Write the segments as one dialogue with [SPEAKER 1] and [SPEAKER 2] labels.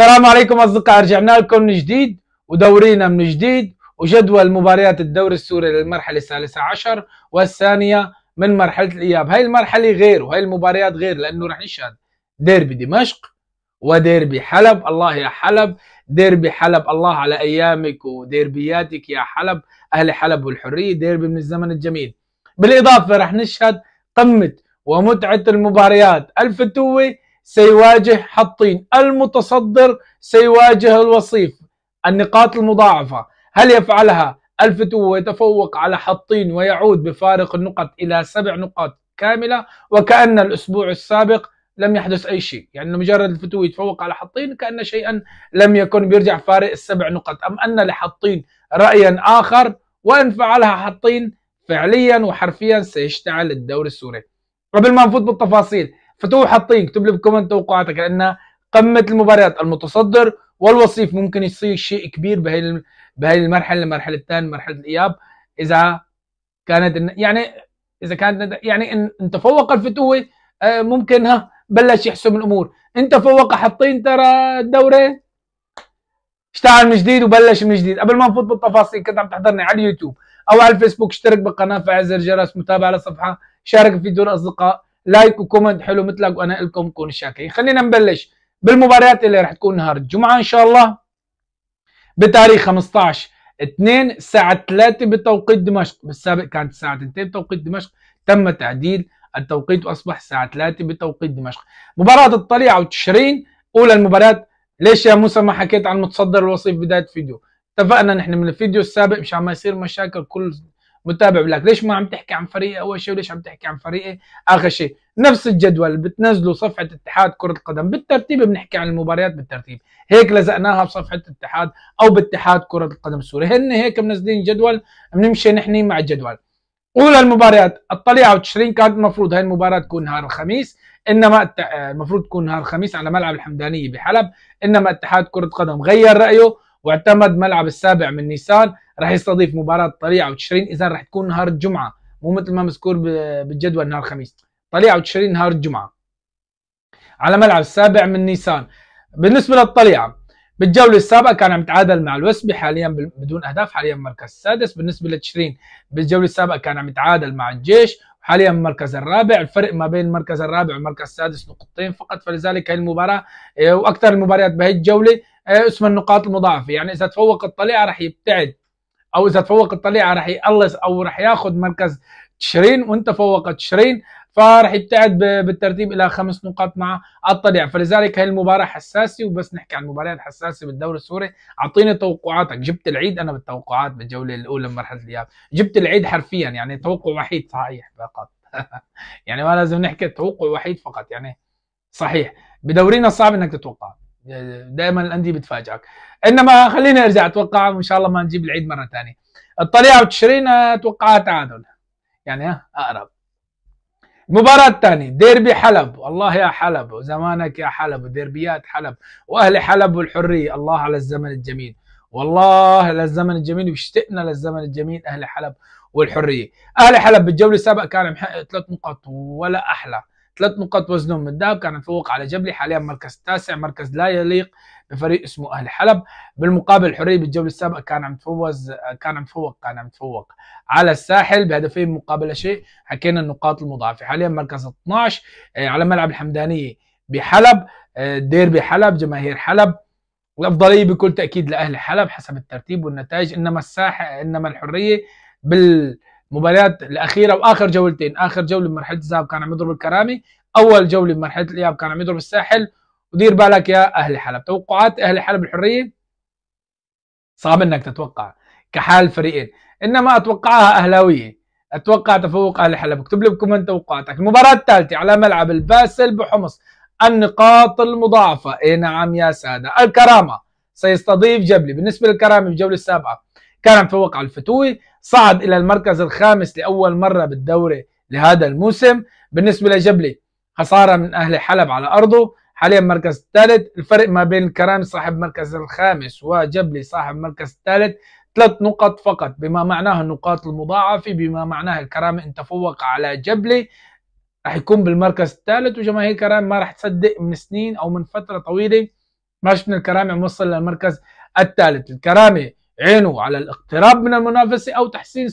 [SPEAKER 1] السلام عليكم اصدقاء رجعنا لكم من جديد ودورينا من جديد وجدول مباريات الدوري السوري للمرحله الثالثه عشر والثانيه من مرحله الاياب هاي المرحله غير وهي المباريات غير لانه رح نشهد ديربي دمشق وديربي حلب الله يا حلب ديربي حلب الله على ايامك وديربياتك يا حلب اهل حلب والحريه ديربي من الزمن الجميل بالاضافه رح نشهد قمه ومتعه المباريات الفتوه سيواجه حطين المتصدر سيواجه الوصيف النقاط المضاعفة هل يفعلها الفتو ويتفوق على حطين ويعود بفارق النقط إلى سبع نقاط كاملة وكأن الأسبوع السابق لم يحدث أي شيء يعني مجرد الفتو يتفوق على حطين كأن شيئا لم يكن بيرجع فارق السبع نقط أم أن لحطين رأيا آخر وإن فعلها حطين فعليا وحرفيا سيشتعل الدوري السوري قبل ما نفوت بالتفاصيل فتو حاطين اكتب لي بالكومنت توقعاتك لان قمه المباريات المتصدر والوصيف ممكن يصير شيء كبير بهي بهي المرحله المرحله الثانيه مرحله الاياب اذا كانت يعني اذا كانت يعني ان تفوق الفتوه آه، ممكن ها بلش يحسم الامور ان تفوق حاطين ترى الدوره اشتعل من جديد وبلش من جديد قبل ما نفوت بالتفاصيل كنت عم تحضرني على اليوتيوب او على الفيسبوك اشترك بالقناه فعل زر الجرس متابعه للصفحه شارك دور اصدقاء لايك وكومنت حلو مثلك وانا لكم كون شاكرين خلينا نبلش بالمباريات اللي رح تكون نهار الجمعه ان شاء الله بتاريخ 15 2 الساعه 3 بتوقيت دمشق بالسابق كانت الساعه 2 بتوقيت دمشق تم تعديل التوقيت واصبح الساعه 3 بتوقيت دمشق مباراه الطليعه وتشرين اولى المباريات ليش يا موسى ما حكيت عن متصدر الوصيف بدايه فيديو اتفقنا نحن من الفيديو السابق مشان ما يصير مشاكل كل متابع لك ليش ما عم تحكي عن فريقي اول شيء وليش عم تحكي عن فريقي اخر شيء نفس الجدول بتنزلوا صفحه اتحاد كره القدم بالترتيب بنحكي عن المباريات بالترتيب هيك لزقناها بصفحه اتحاد او باتحاد كره القدم السوري هن هيك منزلين جدول بنمشي نحن مع الجدول اولى المباريات الطليعه وتشرين كانت المفروض هاي المباراه تكون نهار الخميس انما آه، المفروض تكون نهار الخميس على ملعب الحمدانيه بحلب انما اتحاد كره قدم غير رايه واعتمد ملعب السابع من نيسان راح يستضيف مباراه طليعه وتشرين اذا راح تكون نهار الجمعه مو مثل ما مذكور بالجدول نهار الخميس طليعه وتشرين نهار الجمعه على ملعب السابع من نيسان بالنسبه للطليعه بالجوله السابقه كان عم يتعادل مع الوسبي حاليا بدون اهداف حاليا مركز السادس بالنسبه لتشرين بالجوله السابقه كان عم يتعادل مع الجيش حاليا المركز الرابع الفرق ما بين المركز الرابع والمركز السادس نقطتين فقط فلذلك هي المباراه آه، واكثر المباريات بهي الجوله آه، اسمها النقاط المضاعفه يعني اذا تفوق الطليعه راح يبتعد او اذا تفوق الطليعه راح يقلص او راح ياخذ مركز تشرين وانت فوق تشرين فراح يبتعد بالترتيب الى خمس نقاط مع الطليعه فلذلك هي المباراه حساسه وبس نحكي عن المباريات الحساسه بالدوري السوري اعطيني توقعاتك جبت العيد انا بالتوقعات بالجوله الاولى من مرحله الاياب جبت العيد حرفيا يعني توقع وحيد صحيح فقط يعني ما لازم نحكي توقع وحيد فقط يعني صحيح بدورينا صعب انك تتوقع دائما الانديه بتفاجئك انما خليني ارجع اتوقع ان شاء الله ما نجيب العيد مره ثانيه الطليعه وتشرين آه، اتوقع تعادل يعني آه، اقرب المباراة الثانية ديربي حلب والله يا حلب وزمانك يا حلب وديربيات حلب واهل حلب والحرية الله على الزمن الجميل والله للزمن الجميل واشتقنا للزمن الجميل اهل حلب والحرية اهل حلب بالجولة السابقة كان محقق ثلاث نقط ولا احلى ثلاث نقاط وزنهم من الذهب كان مفوق على جبلي حاليا مركز تاسع مركز لا يليق بفريق اسمه أهل حلب بالمقابل الحريه بالجوله السابقه كان عم تفوز كان عم تفوق كان عم تفوق على الساحل بهدفين مقابل شيء حكينا النقاط المضاعفه حاليا مركز 12 آه، على ملعب الحمدانيه بحلب آه، ديربي حلب جماهير حلب الافضليه بكل تاكيد لاهل حلب حسب الترتيب والنتائج انما الساحه انما الحريه بال مباريات الاخيره واخر جولتين اخر جوله بمرحله الذهاب كان عم يضرب الكرامي اول جوله بمرحله الاياب كان عم يضرب الساحل ودير بالك يا اهل حلب توقعات اهل حلب الحريه صعب انك تتوقع كحال فريقين انما اتوقعها اهلاويه اتوقع تفوق اهل حلب اكتب لي بكومنت توقعاتك المباراه الثالثه على ملعب الباسل بحمص النقاط المضاعفه اي نعم يا ساده الكرامه سيستضيف جبلي بالنسبه للكرامه بالجوله السابعه كان فوق على الفتوي صعد إلى المركز الخامس لأول مرة بالدوري لهذا الموسم بالنسبة لجبلي خسارة من أهل حلب على أرضه حاليا المركز الثالث الفرق ما بين الكرام صاحب المركز الخامس وجبلي صاحب المركز الثالث ثلاث نقط فقط بما معناه النقاط المضاعفة بما معناه الكرام إن تفوق على جبلي راح يكون بالمركز الثالث وجماهير كرام ما راح تصدق من سنين أو من فترة طويلة ما شفنا الكرامي موصل للمركز الثالث الكرامي عينه على الاقتراب من المنافسه او تحسين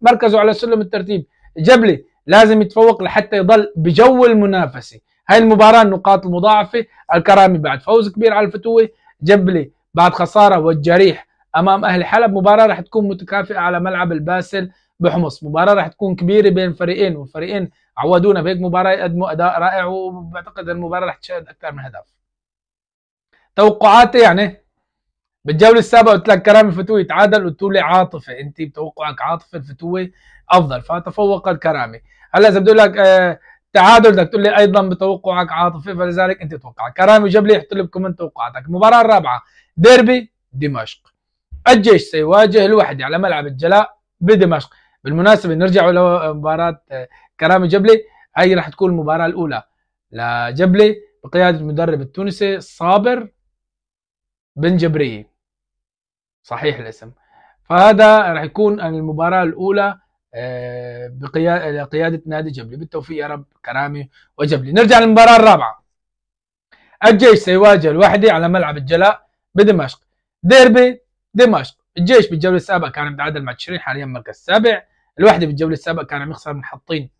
[SPEAKER 1] مركزه على سلم الترتيب جبلي لازم يتفوق لحتى يضل بجو المنافسه هاي المباراه النقاط المضاعفه الكرامي بعد فوز كبير على الفتوه جبلي بعد خساره والجريح امام اهل حلب مباراه راح تكون متكافئه على ملعب الباسل بحمص مباراه راح تكون كبيره بين فريقين والفريقين عودونا بهيك مباراه يقدموا اداء رائع وبعتقد المباراه راح تشهد اكثر من هدف توقعاتي يعني بالجوله السابعه قلت لك كرامي فتوي يتعادل قلت لي عاطفه انت بتوقعك عاطفه الفتوي افضل فتفوق الكرامي هلا اذا بدي اقول لك آه تعادل بدك تقول لي ايضا بتوقعك عاطفه فلذلك انت توقع كرامي جبلي يحط لي بكومنت توقعاتك المباراه الرابعه ديربي دمشق الجيش سيواجه الوحدة على ملعب الجلاء بدمشق بالمناسبة نرجع لمباراة آه، كرامي جبلي هاي راح تكون المباراة الأولى لجبلي بقيادة المدرب التونسي صابر بن جبريه صحيح الاسم فهذا راح يكون يعني المباراه الاولى آه، بقياده نادي جبلي بالتوفيق يا رب كرامي وجبلي نرجع للمباراه الرابعه الجيش سيواجه الوحدي على ملعب الجلاء بدمشق ديربي دمشق الجيش بالجوله السابقه كان متعادل مع تشرين حاليا مركز السابع الوحدي بالجوله السابقه كان عم يخسر من حطين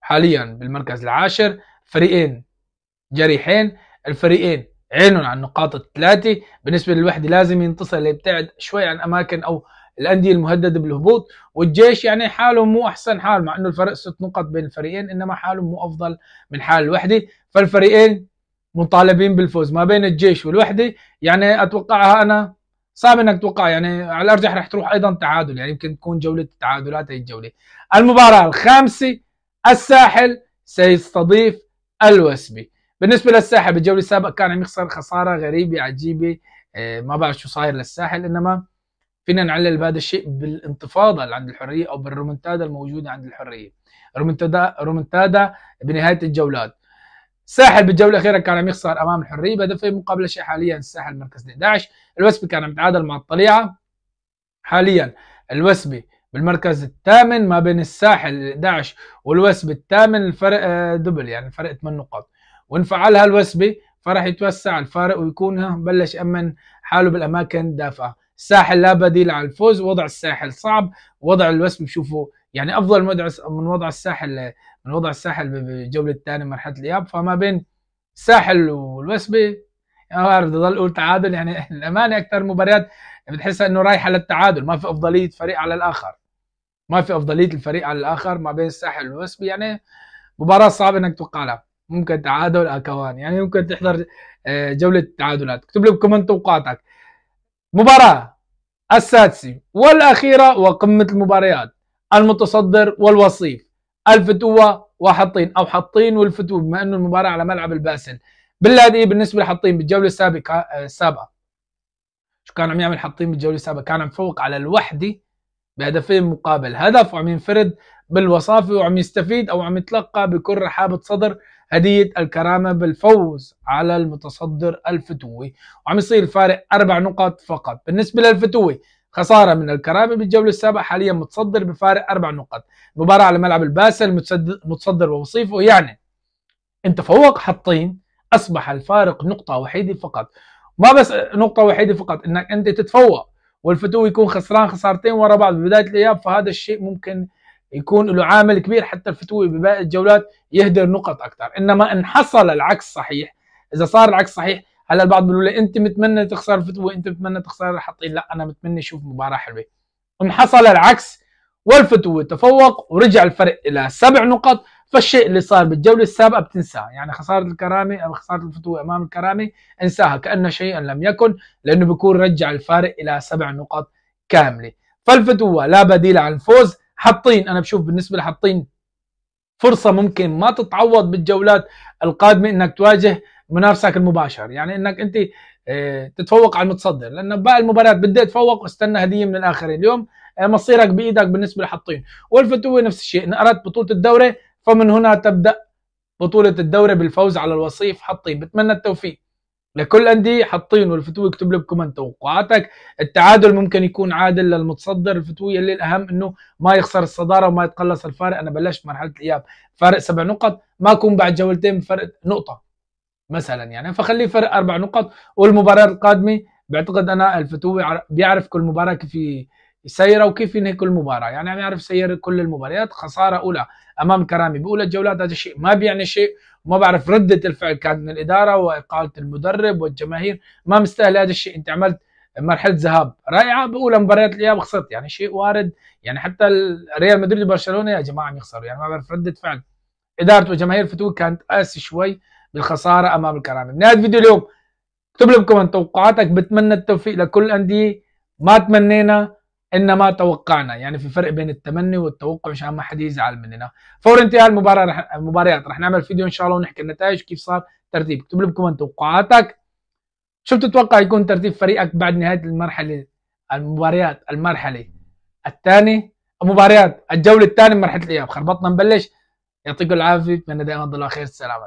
[SPEAKER 1] حاليا بالمركز العاشر فريقين جريحين الفريقين عينهم على النقاط الثلاثه بالنسبه للوحده لازم ينتصر ليبتعد شوي عن اماكن او الانديه المهدده بالهبوط والجيش يعني حاله مو احسن حال مع انه الفرق ست نقط بين الفريقين انما حاله مو افضل من حال الوحده فالفريقين مطالبين بالفوز ما بين الجيش والوحده يعني اتوقعها انا صعب انك توقع يعني على الارجح رح تروح ايضا تعادل يعني يمكن تكون جوله التعادلات هي الجوله المباراه الخامسه الساحل سيستضيف الوسبي بالنسبه للساحل بالجوله السابقه كان عم يخسر خساره غريبه عجيبه آه، ما بعرف شو صاير للساحل انما فينا نعلل بهذا الشيء بالانتفاضه اللي عند الحريه او بالرومنتادا الموجوده عند الحريه رومنتادا رومنتادا بنهايه الجولات الساحل بالجوله الاخيره كان عم يخسر امام الحريه بهدفين مقابل شيء حاليا الساحل مركز 11 الوسبي كان عم يتعادل مع الطليعه حاليا الوسبي بالمركز الثامن ما بين الساحل 11 والوسبي الثامن الفرق آه، دبل يعني الفرق 8 نقاط ونفعلها الوسبه فراح يتوسع الفارق ويكون بلش امن حاله بالاماكن الدافئه الساحل لا بديل على الفوز وضع الساحل صعب وضع الوسب بشوفه يعني افضل من وضع الساحل من وضع الساحل بالجوله الثانيه مرحله الاياب فما بين الساحل والوسبه يا يعني بدي اضل اقول تعادل يعني الامانه اكثر مباريات بتحسها انه رايحه للتعادل ما في افضليه فريق على الاخر ما في افضليه الفريق على الاخر ما بين الساحل والوسبي يعني مباراه صعبه انك توقع لها ممكن تعادل اكوان يعني ممكن تحضر آه، جوله تعادلات اكتب لي بكومنت توقعاتك مباراه السادسه والاخيره وقمه المباريات المتصدر والوصيف الفتوه وحطين او حطين والفتوه بما انه المباراه على ملعب الباسل باللاذقيه بالنسبه لحطين بالجوله السابقه آه، السابقه شو كان عم يعمل حطين بالجوله السابقه كان عم فوق على الوحده بهدفين مقابل هدف وعم ينفرد بالوصافه وعم يستفيد او عم يتلقى بكل رحابه صدر هدية الكرامة بالفوز على المتصدر الفتوي وعم يصير الفارق أربع نقط فقط بالنسبة للفتوي خسارة من الكرامة بالجولة السابعة حاليا متصدر بفارق أربع نقط مباراة على ملعب الباسل متصدر ووصيفه يعني انت فوق حطين أصبح الفارق نقطة وحيدة فقط ما بس نقطة وحيدة فقط إنك أنت تتفوق والفتوي يكون خسران خسارتين ورا بعض ببداية الإياب فهذا الشيء ممكن يكون له عامل كبير حتى الفتوي بباقي الجولات يهدر نقط اكثر انما ان حصل العكس صحيح اذا صار العكس صحيح هلا البعض بيقولوا لي انت متمنى تخسر الفتوى انت متمنى تخسر الحطين لا انا متمنى اشوف مباراه حلوه ان حصل العكس والفتوى تفوق ورجع الفرق الى سبع نقط فالشيء اللي صار بالجوله السابقه بتنساه يعني خساره الكرامه او خساره الفتوى امام الكرامه انساها كانه شيئا لم يكن لانه بيكون رجع الفارق الى سبع نقط كامله فالفتوه لا بديل عن الفوز حاطين انا بشوف بالنسبه لحاطين فرصه ممكن ما تتعوض بالجولات القادمه انك تواجه منافسك المباشر يعني انك انت آه، تتفوق على المتصدر لانه باقي المباريات بدي اتفوق واستنى هديه من الاخرين اليوم آه، مصيرك بايدك بالنسبه لحطين والفتوه نفس الشيء ان اردت بطوله الدوره فمن هنا تبدا بطوله الدوره بالفوز على الوصيف حطين بتمنى التوفيق لكل انديه حاطينه الفتوي يكتب لك كومنت توقعاتك التعادل ممكن يكون عادل للمتصدر الفتوي اللي الاهم انه ما يخسر الصداره وما يتقلص الفارق انا بلشت مرحله الاياب فارق سبع نقط ما اكون بعد جولتين بفرق نقطه مثلا يعني فخليه فرق اربع نقط والمباراه القادمه بعتقد انا الفتوي بيعرف كل مباراه كيف يسيرها وكيف ينهي كل مباراه يعني عم يعرف يسير كل المباريات خساره اولى امام كرامي باولى الجولات هذا الشيء ما بيعني شيء وما بعرف رده الفعل كانت من الاداره واقاله المدرب والجماهير ما مستاهل هذا الشيء انت عملت مرحله ذهاب رائعه باولى مباريات الاياب خسرت يعني شيء وارد يعني حتى ريال مدريد وبرشلونه يا جماعه عم يخسروا يعني ما بعرف رده فعل اداره وجماهير فتوك كانت قاسي شوي بالخساره امام الكرامه نهايه فيديو اليوم اكتب لي بكم توقعاتك بتمنى التوفيق لكل الانديه ما تمنينا انما توقعنا يعني في فرق بين التمني والتوقع عشان ما حد يزعل مننا فور انتهاء المباراه رح المباريات رح نعمل فيديو ان شاء الله ونحكي النتائج كيف صار ترتيب اكتب لي بكم توقعاتك شو بتتوقع يكون ترتيب فريقك بعد نهايه المرحله المباريات المرحله الثانيه مباريات الجوله الثانيه من مرحله الاياب خربطنا نبلش يعطيكم العافيه اتمنى دائما تضلوا على خير السلام عليكم